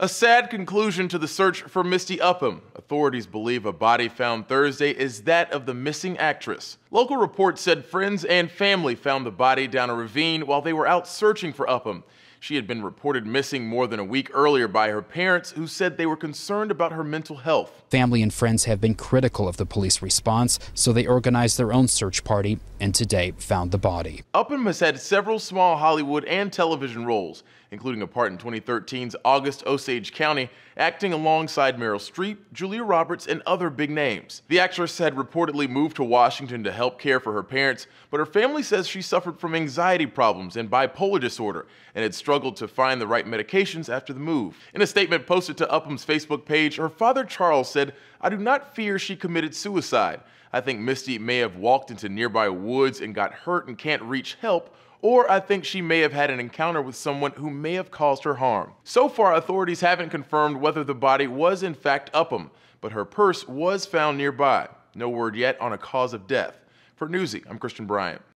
A sad conclusion to the search for Misty Upham. Authorities believe a body found Thursday is that of the missing actress. Local reports said friends and family found the body down a ravine while they were out searching for Upham. She had been reported missing more than a week earlier by her parents, who said they were concerned about her mental health. Family and friends have been critical of the police response, so they organized their own search party and today found the body. Upham has had several small Hollywood and television roles, including a part in 2013's August Osage County, acting alongside Meryl Streep, Julia Roberts, and other big names. The actress had reportedly moved to Washington to help care for her parents, but her family says she suffered from anxiety problems and bipolar disorder and had struggled to find the right medications after the move. In a statement posted to Upham's Facebook page, her father Charles said, I do not fear she committed suicide. I think Misty may have walked into nearby woods and got hurt and can't reach help, or I think she may have had an encounter with someone who may have caused her harm. So far, authorities haven't confirmed whether the body was in fact Upham, but her purse was found nearby. No word yet on a cause of death. For Newsy, I'm Christian Bryant.